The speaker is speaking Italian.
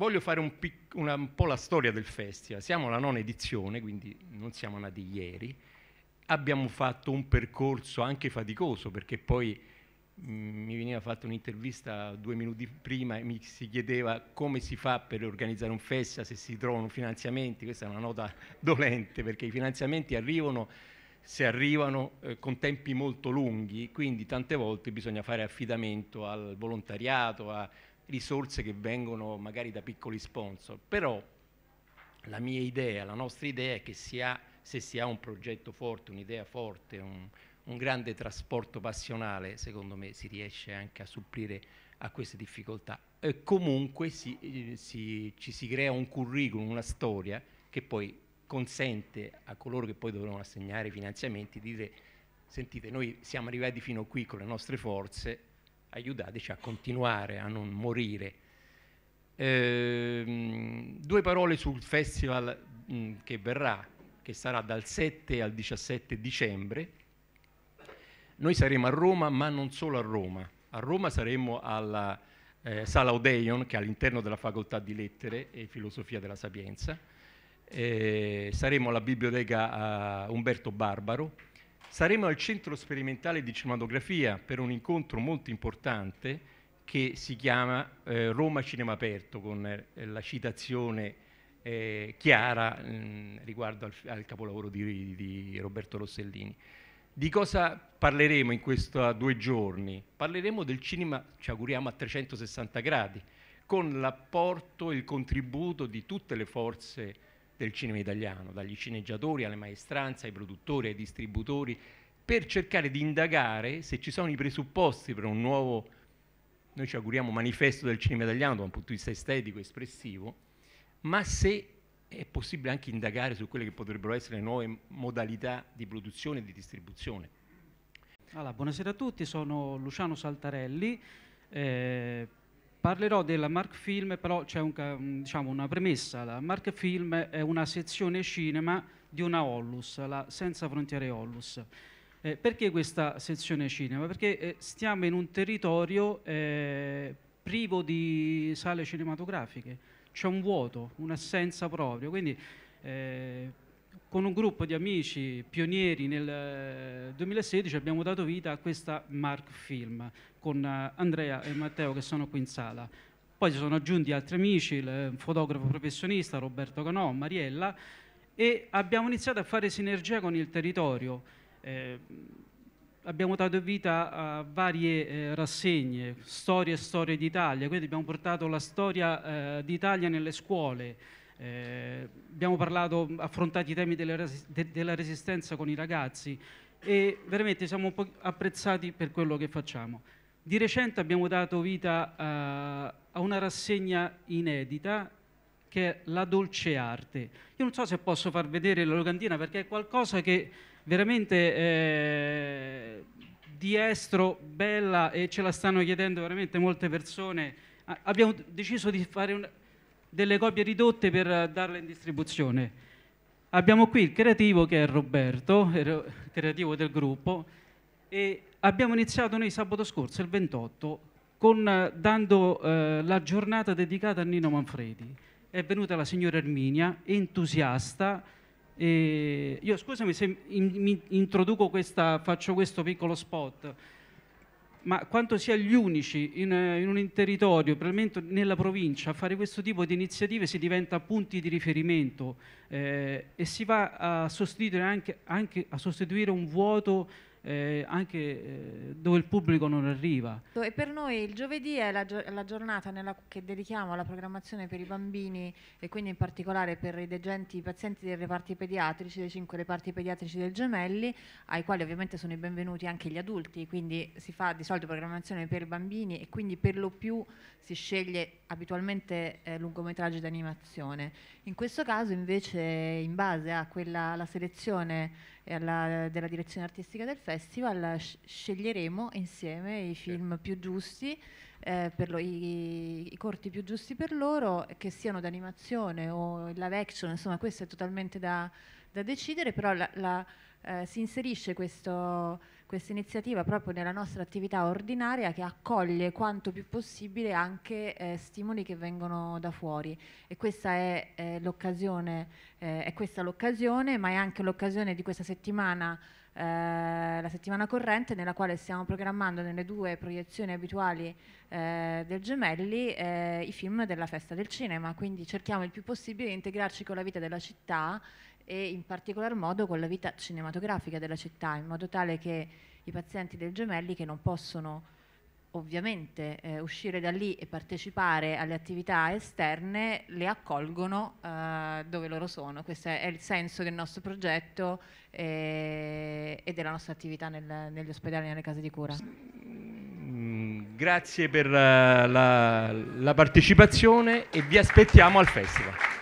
Voglio fare un, pic, una, un po' la storia del festival. Siamo alla nona edizione, quindi non siamo nati ieri. Abbiamo fatto un percorso anche faticoso perché poi mh, mm, mi veniva fatta un'intervista due minuti prima e mi si chiedeva come si fa per organizzare un festival, se si trovano finanziamenti. Questa è una nota dolente perché i finanziamenti arrivano se arrivano eh, con tempi molto lunghi, quindi tante volte bisogna fare affidamento al volontariato, a risorse che vengono magari da piccoli sponsor, però la mia idea, la nostra idea è che si ha, se si ha un progetto forte, un'idea forte, un, un grande trasporto passionale, secondo me si riesce anche a supplire a queste difficoltà. E comunque si, si, ci si crea un curriculum, una storia che poi consente a coloro che poi dovranno assegnare i finanziamenti di dire sentite noi siamo arrivati fino qui con le nostre forze aiutateci a continuare a non morire. Ehm, due parole sul festival mh, mm, che verrà, che sarà dal 7 al 17 dicembre. Noi saremo a Roma, ma non solo a Roma. A Roma saremo alla eh, Sala Odeon, che è all'interno della Facoltà di Lettere e Filosofia della Sapienza. Eh, saremo alla Biblioteca Umberto Barbaro, Saremo al Centro Sperimentale di Cinematografia per un incontro molto importante che si chiama eh, Roma Cinema Aperto, con eh, la citazione eh, chiara mh, mm, riguardo al, al capolavoro di, di, Roberto Rossellini. Di cosa parleremo in questi due giorni? Parleremo del cinema, ci auguriamo, a 360 gradi, con l'apporto e il contributo di tutte le forze del cinema italiano, dagli sceneggiatori alle maestranze, ai produttori, ai distributori, per cercare di indagare se ci sono i presupposti per un nuovo, noi ci auguriamo, manifesto del cinema italiano da un punto di vista estetico, espressivo, ma se è possibile anche indagare su quelle che potrebbero essere le nuove modalità di produzione e di distribuzione. Allora, buonasera a tutti, sono Luciano Saltarelli. Eh, Parlerò della Mark Film, però c'è un, diciamo, una premessa. La Mark Film è una sezione cinema di una Ollus, la Senza Frontiere Ollus. Eh, perché questa sezione cinema? Perché eh, stiamo in un territorio eh, privo di sale cinematografiche, c'è un vuoto, un'assenza proprio, quindi eh, con un gruppo di amici pionieri nel 2016 eh, abbiamo dato vita a questa Mark Film con eh, Andrea e Matteo che sono qui in sala. Poi si sono aggiunti altri amici, il eh, fotografo professionista Roberto Canò, Mariella e abbiamo iniziato a fare sinergia con il territorio. Eh, abbiamo dato vita a varie eh, rassegne, storie e storie d'Italia, quindi abbiamo portato la storia eh, d'Italia nelle scuole, eh, abbiamo parlato, affrontato i temi res de della resistenza con i ragazzi e veramente siamo un po' apprezzati per quello che facciamo. Di recente abbiamo dato vita a, eh, a una rassegna inedita che è la dolce arte. Io non so se posso far vedere la locandina perché è qualcosa che veramente eh, di estro, bella e ce la stanno chiedendo veramente molte persone. Abbiamo deciso di fare un, delle copie ridotte per eh, darle in distribuzione. Abbiamo qui il creativo che è Roberto, il creativo del gruppo, e abbiamo iniziato noi sabato scorso, il 28, con, eh, dando eh, la giornata dedicata a Nino Manfredi. È venuta la signora Erminia, entusiasta. io scusami se in, mi introduco questa, faccio questo piccolo spot ma quanto sia gli unici in, eh, in, un territorio, probabilmente nella provincia, a fare questo tipo di iniziative si diventa punti di riferimento eh, e si va a sostituire, anche, anche a sostituire un vuoto eh, anche eh, dove il pubblico non arriva. E per noi il giovedì è la, gio la giornata che dedichiamo alla programmazione per i bambini e quindi in particolare per i degenti pazienti dei reparti pediatrici, dei cinque reparti pediatrici del Gemelli, ai quali ovviamente sono i benvenuti anche gli adulti, quindi si fa di solito programmazione per i bambini e quindi per lo più si sceglie abitualmente eh, lungometraggi d'animazione. In questo caso invece in base a quella, alla selezione alla, della direzione artistica del festival festival sceglieremo insieme i film più giusti, eh, lo, i, i, corti più giusti per loro, che siano d'animazione o live action, insomma questo è totalmente da, da decidere, però la, la, eh, si inserisce questo, questa iniziativa proprio nella nostra attività ordinaria che accoglie quanto più possibile anche eh, stimoli che vengono da fuori e questa è, eh, l'occasione, eh, è questa l'occasione, ma è anche l'occasione di questa settimana eh, la settimana corrente nella quale stiamo programmando nelle due proiezioni abituali eh, del Gemelli eh, i film della festa del cinema, quindi cerchiamo il più possibile di integrarci con la vita della città e in particolar modo con la vita cinematografica della città, in modo tale che i pazienti del Gemelli che non possono ovviamente eh, uscire da lì e partecipare alle attività esterne le accolgono eh, dove loro sono. Questo è il senso del nostro progetto eh, e della nostra attività nel, negli ospedali e nelle case di cura. Mm, grazie per la, eh, la, la partecipazione e vi aspettiamo al festival.